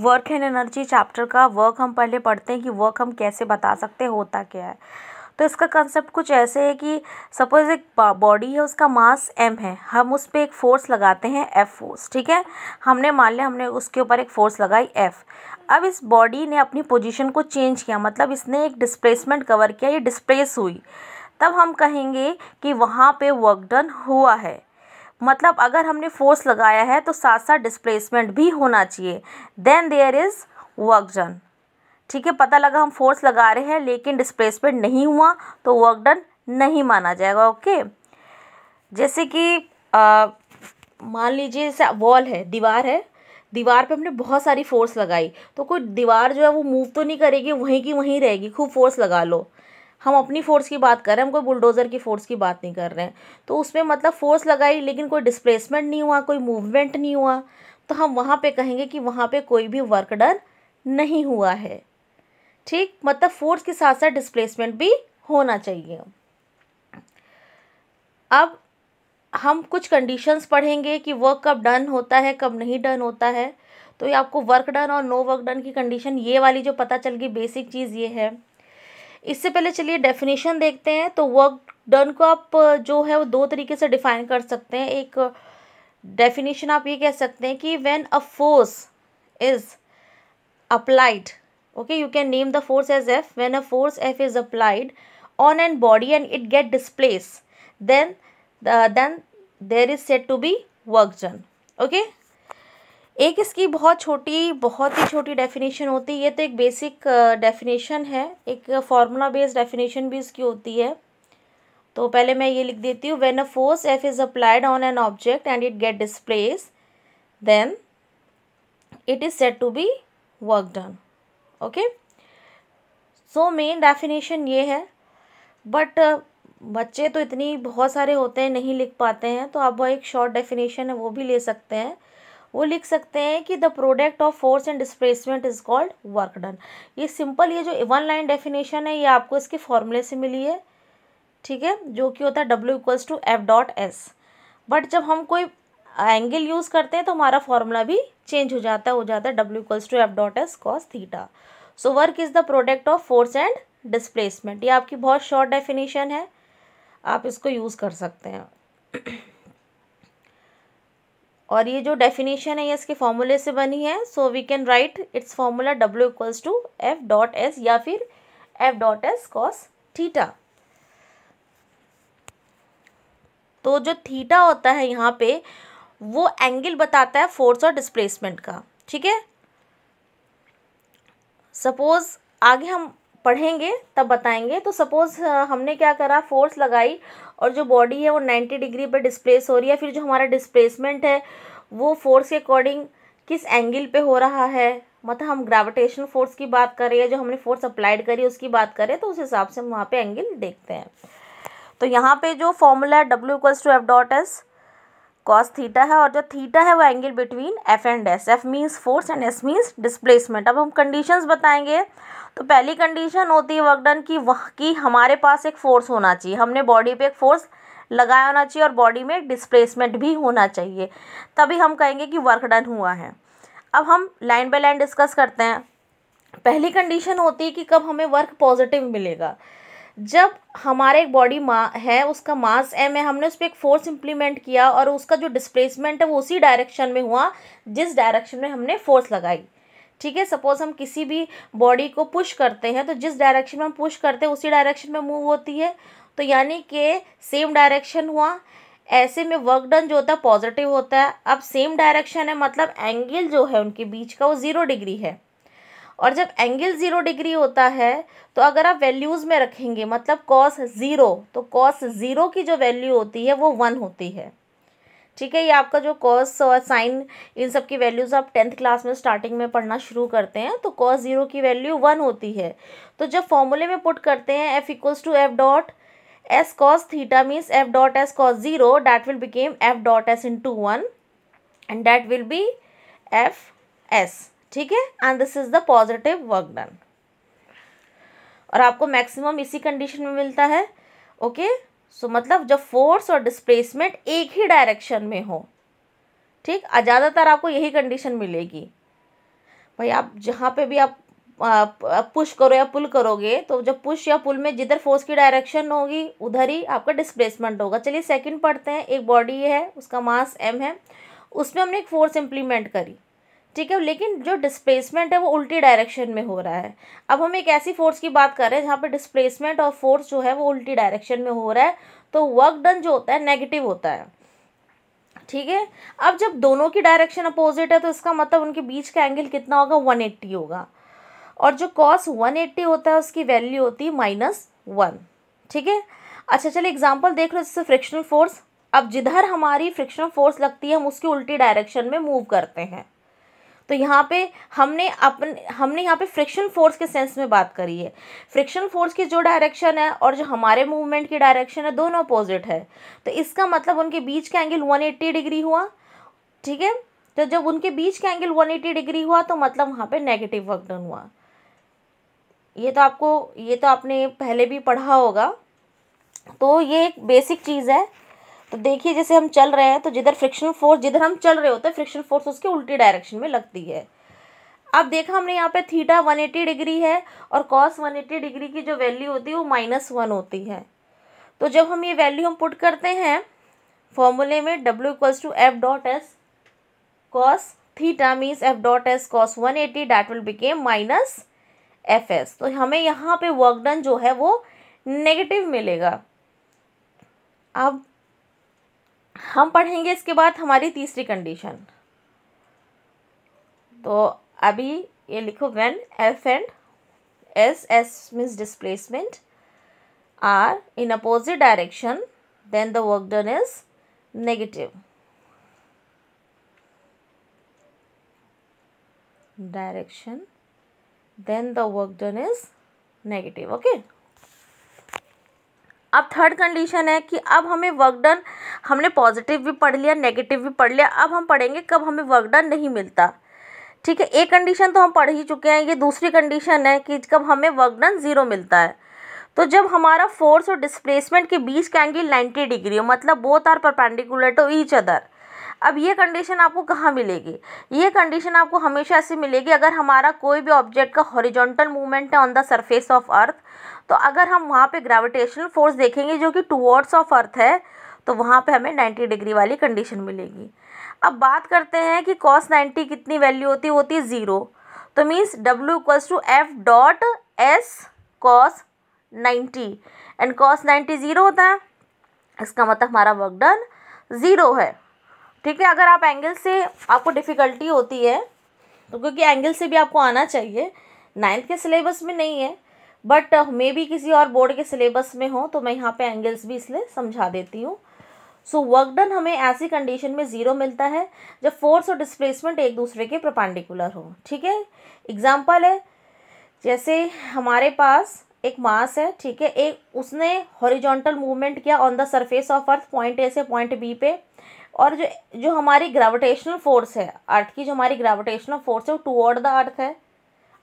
Work and energy chapter का work हम पहले पढ़ते हैं कि वर्क हम कैसे बता सकते हैं होता क्या है तो इसका कंसेप्ट कुछ ऐसे है कि सपोज एक बॉडी है उसका मास एम है हम उस पर एक फोर्स लगाते हैं एफ फोर्स ठीक है हमने मान लिया हमने उसके ऊपर एक फोर्स लगाई एफ अब इस बॉडी ने अपनी पोजीशन को चेंज किया मतलब इसने एक डिस्प्लेसमेंट कवर किया ये डिस्प्लेस हुई तब हम कहेंगे कि वहाँ पे वर्क डन हुआ है मतलब अगर हमने फोर्स लगाया है तो साथ साथ डिस्प्लेसमेंट भी होना चाहिए then there is work done ठीक है पता लगा हम फोर्स लगा रहे हैं लेकिन डिस्प्लेसमेंट नहीं हुआ तो वर्क डन नहीं माना जाएगा ओके जैसे कि मान लीजिए जैसे वॉल है दीवार है दीवार पे हमने बहुत सारी फोर्स लगाई तो कोई दीवार जो है वो मूव तो नहीं करेगी वहीं की वहीं रहेगी खूब फोर्स लगा लो हम अपनी फ़ोर्स की बात कर रहे हैं हम कोई बुलडोज़र की फ़ोर्स की बात नहीं कर रहे हैं तो उसमें मतलब फ़ोर्स लगाई लेकिन कोई डिस्प्लेसमेंट नहीं हुआ कोई मूवमेंट नहीं हुआ तो हम वहाँ पे कहेंगे कि वहाँ पे कोई भी वर्क डन नहीं हुआ है ठीक मतलब फोर्स के साथ साथ डिस्प्लेसमेंट भी होना चाहिए अब हम कुछ कंडीशंस पढ़ेंगे कि वर्क कब डन होता है कब नहीं डन होता है तो ये आपको वर्क डन और नो वर्क डन की कंडीशन ये वाली जो पता चल गई बेसिक चीज़ ये है इससे पहले चलिए डेफिनेशन देखते हैं तो वर्क डन को आप जो है वो दो तरीके से डिफाइन कर सकते हैं एक डेफिनेशन आप ये कह सकते हैं कि when a force is applied okay you can name the force as F when a force F is applied on an body and it get displace then then there is set to be work done okay एक इसकी बहुत छोटी बहुत ही छोटी definition होती है ये तो एक बेसिक डेफिनेशन uh, है एक फार्मूला बेस्ड डेफिनेशन भी इसकी होती है तो पहले मैं ये लिख देती हूँ when a force F is applied on an object and it get displace then it is set to be work done okay so main definition ये है बट uh, बच्चे तो इतनी बहुत सारे होते हैं नहीं लिख पाते हैं तो आप वो एक शॉर्ट डेफिनेशन है वो भी ले सकते हैं वो लिख सकते हैं कि the product of force and displacement is called work done ये सिंपल ये जो वन लाइन डेफिनेशन है ये आपको इसके फॉर्मूले से मिली है ठीक है जो कि होता है W equals to F dot S but जब हम कोई एंगल यूज़ करते हैं तो हमारा फॉर्मूला भी चेंज हो जाता है हो जाता है W equals to F dot S cos theta so work is the product of force and displacement ये आपकी बहुत शॉर्ट डेफिनेशन है आप इसको यूज़ कर सकते हैं और ये जो डेफिनेशन है ये इसके फॉर्मूले से बनी है so we can write its formula W equals to F dot S या फिर F dot S cos theta तो जो थीटा होता है यहाँ पे वो एंगल बताता है फोर्स और डिस्प्लेसमेंट का ठीक है सपोज आगे हम पढ़ेंगे तब बताएंगे तो सपोज़ हमने क्या करा फोर्स लगाई और जो बॉडी है वो नाइन्टी डिग्री पर डिस्प्लेस हो रही है फिर जो हमारा डिस्प्लेसमेंट है वो फोर्स के अकॉर्डिंग किस एंगल पे हो रहा है मतलब हम ग्रेविटेशन फोर्स की बात करें या जो हमने फोर्स अप्लाइड करी उसकी बात करें तो उस हिसाब से हम वहाँ पे एंगल देखते हैं तो यहाँ पे जो फॉर्मूला है W equals to F dot S cos theta है और जो थीटा है वो angle between F and S F means force and S means displacement अब हम कंडीशंस बताएंगे तो पहली कंडीशन होती है वर्कडन की वह की हमारे पास एक फोर्स होना चाहिए हमने बॉडी पे एक फोर्स लगाया होना चाहिए और बॉडी में डिस्प्लेसमेंट भी होना चाहिए तभी हम कहेंगे कि वर्क डन हुआ है अब हम लाइन बाय लाइन डिस्कस करते हैं पहली कंडीशन होती है कि कब हमें वर्क पॉजिटिव मिलेगा जब हमारा एक बॉडी मा है उसका मास एम है हमने उस पर एक फोर्स इम्प्लीमेंट किया और उसका जो डिस्प्लेसमेंट है वो उसी डायरेक्शन में हुआ जिस डायरेक्शन में हमने फोर्स लगाई ठीक है सपोज हम किसी भी बॉडी को पुश करते हैं तो जिस डायरेक्शन में हम पुश करते हैं उसी डायरेक्शन में मूव होती है तो यानी कि सेम डायरेक्शन हुआ ऐसे में वर्क डन जो होता है पॉजिटिव होता है अब सेम डायरेक्शन है मतलब एंगल जो है उनके बीच का वो ज़ीरो डिग्री है और जब एंगल ज़ीरो डिग्री होता है तो अगर आप वैल्यूज़ में रखेंगे मतलब कॉस ज़ीरो तो कॉस ज़ीरो की जो वैल्यू होती है वो वन होती है ठीक है ये आपका जो कॉस और साइन इन सब की वैल्यूज़ आप टेंथ क्लास में स्टार्टिंग में पढ़ना शुरू करते हैं तो कॉस ज़ीरो की वैल्यू वन होती है तो जब फॉर्मूले में पुट करते हैं F equals to F dot S cos theta means F dot S cos zero that will became F dot S in to one and that will be F S ठीक है and this is the positive work done और आपको maximum इसी condition में मिलता है okay so so, मतलब जब फोर्स और डिस्प्लेसमेंट एक ही डायरेक्शन में हो ठीक ज़्यादातर आपको यही कंडीशन मिलेगी भाई आप जहाँ पे भी आप पुश करो या पुल करोगे तो जब पुश या पुल में जिधर फोर्स की डायरेक्शन होगी उधर ही आपका डिस्प्लेसमेंट होगा चलिए सेकंड पढ़ते हैं एक बॉडी है उसका मास एम है उसमें हमने एक फोर्स इम्प्लीमेंट करी ठीक है लेकिन जो डिस्प्लेसमेंट है वो उल्टी डायरेक्शन में हो रहा है अब हम एक ऐसी फोर्स की बात कर रहे हैं जहाँ पर डिस्प्लेसमेंट और फोर्स जो है वो उल्टी डायरेक्शन में हो रहा है तो वर्क डन जो होता है नेगेटिव होता है ठीक है अब जब दोनों की डायरेक्शन अपोजिट है तो इसका मतलब उनके बीच का एंगल कितना होगा वन एट्टी होगा और जो कॉस वन एट्टी होता है उसकी वैल्यू होती है माइनस वन ठीक है अच्छा चलिए एग्जाम्पल देख लो जैसे फ्रिक्शनल फोर्स अब जिधर हमारी फ्रिक्शनल फोर्स लगती है हम उसकी उल्टी डायरेक्शन में मूव करते हैं तो यहाँ पे हमने अपने हमने यहाँ पे फ्रिक्शन फोर्स के सेंस में बात करी है फ्रिक्शन फोर्स की जो डायरेक्शन है और जो हमारे मूवमेंट की डायरेक्शन है दोनों अपोजिट है तो इसका मतलब उनके बीच का एंगल वन एट्टी डिग्री हुआ ठीक है तो जब उनके बीच का एंगल वन एट्टी डिग्री हुआ तो मतलब वहाँ पर नेगेटिव वर्क डन हुआ ये तो आपको ये तो आपने पहले भी पढ़ा होगा तो ये एक बेसिक चीज़ है तो देखिए जैसे हम चल रहे हैं तो जिधर फ्रिक्शन फोर्स जिधर हम चल रहे होते हैं फ्रिक्शन फोर्स उसके उल्टी डायरेक्शन में लगती है अब देखा हमने यहाँ पे थीटा 180 डिग्री है और कॉस 180 डिग्री की जो वैल्यू होती है वो माइनस वन होती है तो जब हम ये वैल्यू हम पुट करते हैं फॉर्मूले में W equals to F dot S cos theta means F dot S cos one eighty that will became minus F S तो हमें यहाँ पे वर्क डन जो है वो नेगेटिव मिलेगा अब हम पढ़ेंगे इसके बाद हमारी तीसरी कंडीशन तो अभी ये लिखो when F and S S means displacement are in opposite direction then the work done is negative direction then the work done is negative okay अब थर्ड कंडीशन है कि अब हमें वर्क डन हमने पॉजिटिव भी पढ़ लिया नेगेटिव भी पढ़ लिया अब हम पढ़ेंगे कब हमें वर्क डन नहीं मिलता ठीक है एक कंडीशन तो हम पढ़ ही चुके हैं ये दूसरी कंडीशन है कि कब हमें वर्क डन ज़ीरो मिलता है तो जब हमारा फोर्स और डिस्प्लेसमेंट के बीच का एंगल नाइन्टी डिग्री हो मतलब both are perpendicular to each other अब ये कंडीशन आपको कहाँ मिलेगी ये कंडीशन आपको हमेशा ऐसे मिलेगी अगर हमारा कोई भी ऑब्जेक्ट का हॉरिजॉन्टल मूवमेंट है on the surface of earth तो अगर हम वहाँ पे ग्रेविटेशनल फोर्स देखेंगे जो कि टूवर्ड्स ऑफ अर्थ है तो वहाँ पे हमें 90 डिग्री वाली कंडीशन मिलेगी अब बात करते हैं कि कॉस 90 कितनी वैल्यू होती होती है ज़ीरो तो means W equals to F dot S cos ninety and cos ninety zero होता है इसका मतलब हमारा वर्क डन ज़ीरो है ठीक है अगर आप एंगल से आपको डिफ़िकल्टी होती है तो क्योंकि एंगल से भी आपको आना चाहिए नाइन्थ के सिलेबस में नहीं है बट मे बी किसी और बोर्ड के सिलेबस में हो तो मैं यहाँ पे एंगल्स भी इसलिए समझा देती हूँ सो वर्क डन हमें ऐसी कंडीशन में ज़ीरो मिलता है जब फोर्स और डिस्प्लेसमेंट एक दूसरे के प्रपांडिकुलर हो ठीक है एग्जाम्पल है जैसे हमारे पास एक मास है ठीक है एक उसने हॉरिजॉन्टल मूवमेंट किया on the surface of earth point A से पॉइंट बी पे और जो जो हमारी ग्रेविटेशनल फोर्स है अर्थ की जो हमारी ग्रेविटेशनल फोर्स है वो टू द अर्थ है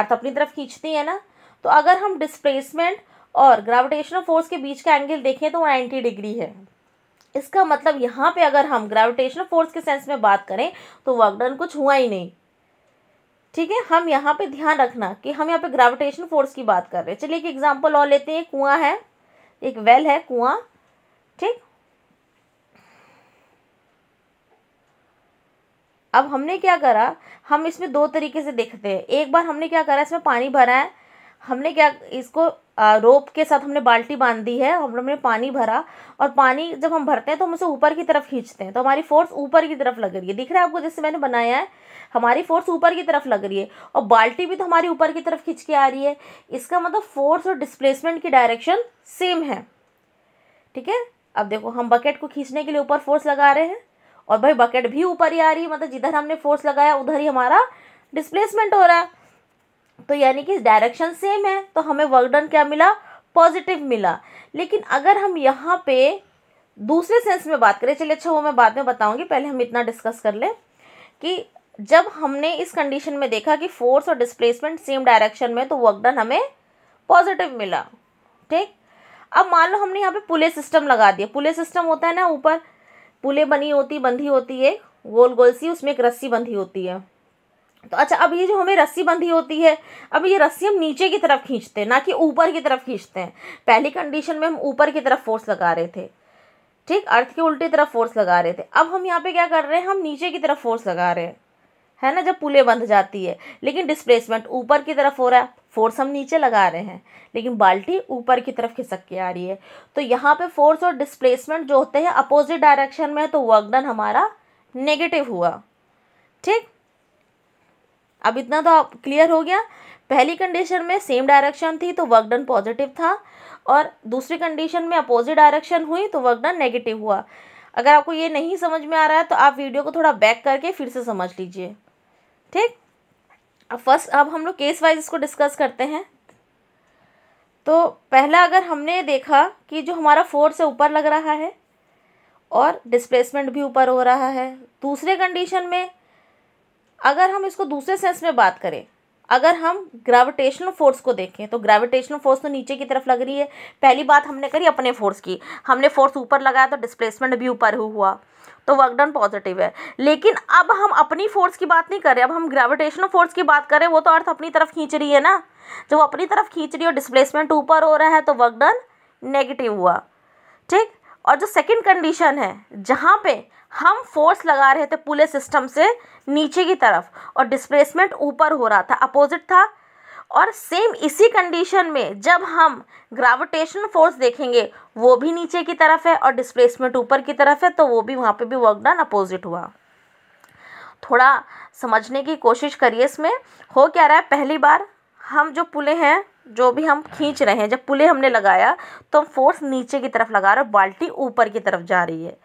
अर्थ अपनी तरफ खींचती है ना तो अगर हम डिस्प्लेसमेंट और ग्रेविटेशनल फोर्स के बीच का एंगल देखें तो वो नाइन्टी डिग्री है इसका मतलब यहाँ पे अगर हम ग्रेविटेशनल फोर्स के सेंस में बात करें तो वर्कडन कुछ हुआ ही नहीं ठीक है हम यहाँ पे ध्यान रखना कि हम यहाँ पे ग्रेविटेशन फोर्स की बात कर रहे हैं चलिए एक एग्जांपल और लेते हैं कुआं है एक वेल है कुआं ठीक अब हमने क्या करा हम इसमें दो तरीके से देखते हैं एक बार हमने क्या करा इसमें पानी भरा है हमने क्या इसको रोप के साथ हमने बाल्टी बांध दी है हम लोग ने पानी भरा और पानी जब हम भरते हैं तो हम उसे ऊपर की तरफ खींचते हैं तो हमारी फोर्स ऊपर की तरफ लग रही है दिख रहा है आपको जैसे मैंने बनाया है हमारी फोर्स ऊपर की तरफ लग रही है और बाल्टी भी तो हमारी ऊपर की तरफ खींच के आ रही है इसका मतलब फोर्स और डिस्प्लेसमेंट की डायरेक्शन सेम है ठीक है अब देखो हम बकेट को खींचने के लिए ऊपर फोर्स लगा रहे हैं और भाई बकेट भी ऊपर ही आ रही है मतलब जिधर हमने फोर्स लगाया उधर ही हमारा डिस्प्लेसमेंट हो रहा है तो यानी कि डायरेक्शन सेम है तो हमें वर्क डन क्या मिला पॉजिटिव मिला लेकिन अगर हम यहाँ पे दूसरे सेंस में बात करें चलिए अच्छा वो मैं बाद में बताऊँगी पहले हम इतना डिस्कस कर लें कि जब हमने इस कंडीशन में देखा कि फोर्स और डिस्प्लेसमेंट सेम डायरेक्शन में तो वर्क डन हमें पॉजिटिव मिला ठीक अब मान लो हमने यहाँ पे पुले सिस्टम लगा दिया पुले सिस्टम होता है ना ऊपर पुले बनी होती बंधी होती है गोल गोल सी उसमें एक रस्सी बंधी होती है तो अच्छा अब ये जो हमें रस्सी बंधी होती है अब ये रस्सी हम नीचे की तरफ खींचते हैं ना कि ऊपर की तरफ खींचते हैं पहली कंडीशन में हम ऊपर की तरफ फोर्स लगा रहे थे ठीक अर्थ के उल्टी तरफ फोर्स लगा रहे थे अब हम यहाँ पे क्या कर रहे हैं हम नीचे की तरफ फोर्स लगा रहे हैं है ना जब पुले बंध जाती है लेकिन डिस्प्लेसमेंट ऊपर की तरफ हो रहा है फोर्स हम नीचे लगा रहे हैं लेकिन बाल्टी ऊपर की तरफ खिसक के आ रही है तो यहाँ पे फोर्स और डिस्प्लेसमेंट जो होते हैं अपोजिट डायरेक्शन में तो वर्क डन हमारा नेगेटिव हुआ ठीक अब इतना तो आप क्लियर हो गया पहली कंडीशन में सेम डायरेक्शन थी तो वर्क डन पॉजिटिव था और दूसरी कंडीशन में अपोजिट डायरेक्शन हुई तो वर्क डन नेगेटिव हुआ अगर आपको ये नहीं समझ में आ रहा है तो आप वीडियो को थोड़ा बैक करके फिर से समझ लीजिए ठीक अब फर्स्ट अब हम लोग केस वाइज इसको डिस्कस करते हैं तो पहला अगर हमने देखा कि जो हमारा फोर्स है ऊपर लग रहा है और डिस्प्लेसमेंट भी ऊपर हो रहा है दूसरे कंडीशन में अगर हम इसको दूसरे सेंस में बात करें अगर हम ग्रेविटेशनल फोर्स को देखें तो ग्रेविटेशनल फोर्स तो नीचे की तरफ लग रही है पहली बात हमने करी अपने फोर्स की हमने फोर्स ऊपर लगाया तो डिस्प्लेसमेंट भी ऊपर हुआ तो वर्क डन पॉजिटिव है लेकिन अब हम अपनी फोर्स की बात नहीं कर रहे अब हम ग्रेविटेशनल फोर्स की बात करें वो तो अर्थ अपनी तरफ खींच रही है ना जब वो अपनी तरफ खींच रही है और डिस्प्लेसमेंट ऊपर हो रहा है तो वर्क डन नेगेटिव हुआ ठीक और जो सेकंड कंडीशन है जहाँ पे हम फोर्स लगा रहे थे पूरे सिस्टम से नीचे की तरफ और डिस्प्लेसमेंट ऊपर हो रहा था अपोजिट था और सेम इसी कंडीशन में जब हम ग्राविटेशन फोर्स देखेंगे वो भी नीचे की तरफ है और डिस्प्लेसमेंट ऊपर की तरफ है तो वो भी वहाँ पे भी वर्क डन अपोजिट हुआ थोड़ा समझने की कोशिश करिए इसमें हो क्या रहा है पहली बार हम जो पुले हैं जो भी हम खींच रहे हैं जब पुले हमने लगाया तो हम फोर्स नीचे की तरफ लगा रहे बाल्टी ऊपर की तरफ जा रही है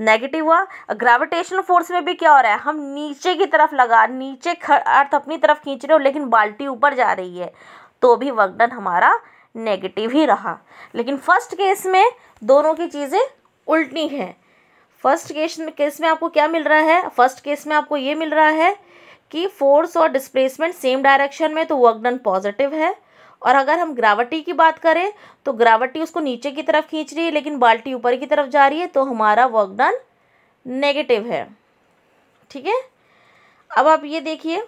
नेगेटिव हुआ ग्रेविटेशनल फोर्स में भी क्या हो रहा है हम नीचे की तरफ लगा नीचे अर्थ अपनी तरफ खींच रहे हो लेकिन बाल्टी ऊपर जा रही है तो भी वर्कडन हमारा नेगेटिव ही रहा लेकिन फर्स्ट केस में दोनों की चीज़ें उल्टी हैं फर्स्ट केस में केस में आपको क्या मिल रहा है फर्स्ट केस में आपको ये मिल रहा है कि फोर्स और डिस्प्लेसमेंट सेम डायरेक्शन में तो वर्कडन पॉजिटिव है और अगर हम ग्राविटी की बात करें तो ग्राविटी उसको नीचे की तरफ खींच रही है लेकिन बाल्टी ऊपर की तरफ जा रही है तो हमारा वर्क डन नेगेटिव है ठीक है अब आप ये देखिए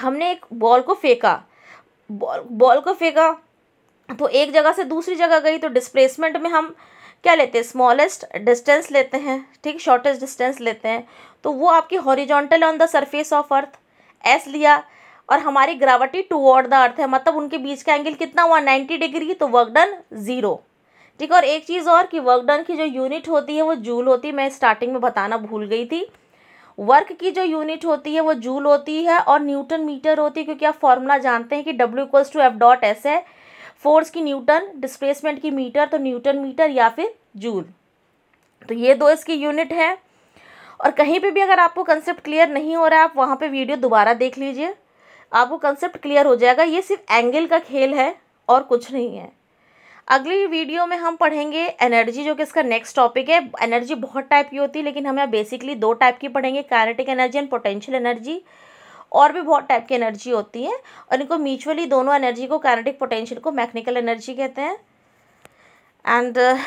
हमने एक बॉल को फेंका बॉल बॉल को फेंका तो एक जगह से दूसरी जगह गई तो डिस्प्लेसमेंट में हम क्या लेते हैं स्मॉलेस्ट डिस्टेंस लेते हैं ठीक शॉर्टेस्ट डिस्टेंस लेते हैं तो वो आपकी horizontal on the surface of earth S लिया और हमारी ग्राविटी टूवर्ड द अर्थ है मतलब उनके बीच का एंगल कितना हुआ नाइन्टी डिग्री तो वर्क डन ज़ीरो ठीक है और एक चीज़ और कि वर्क डन की जो यूनिट होती है वो जूल होती है मैं स्टार्टिंग में बताना भूल गई थी वर्क की जो यूनिट होती है वो जूल होती है और न्यूटन मीटर होती है क्योंकि आप फॉर्मूला जानते हैं कि W equals to F dot S है फोर्स की न्यूटन डिस्प्लेसमेंट की मीटर तो न्यूटन मीटर या फिर जूल तो ये दो इसकी यूनिट है और कहीं पे भी अगर आपको कंसेप्ट क्लियर नहीं हो रहा है आप वहाँ पे वीडियो दोबारा देख लीजिए आपको कंसेप्ट क्लियर हो जाएगा ये सिर्फ एंगल का खेल है और कुछ नहीं है अगली वीडियो में हम पढ़ेंगे एनर्जी जो कि इसका नेक्स्ट टॉपिक है एनर्जी बहुत टाइप की होती है लेकिन हम यहाँ बेसिकली दो टाइप की पढ़ेंगे kinetic energy and potential energy और भी बहुत टाइप की एनर्जी होती है और इनको म्यूचुअली दोनों एनर्जी को कैनेटिक पोटेंशियल को मैकेनिकल एनर्जी कहते हैं एंड uh,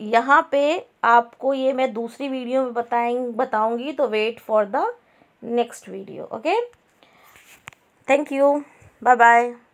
यहाँ पे आपको ये मैं दूसरी वीडियो में बताएंग बताऊँगी तो wait for the next video okay Thank you. Bye bye.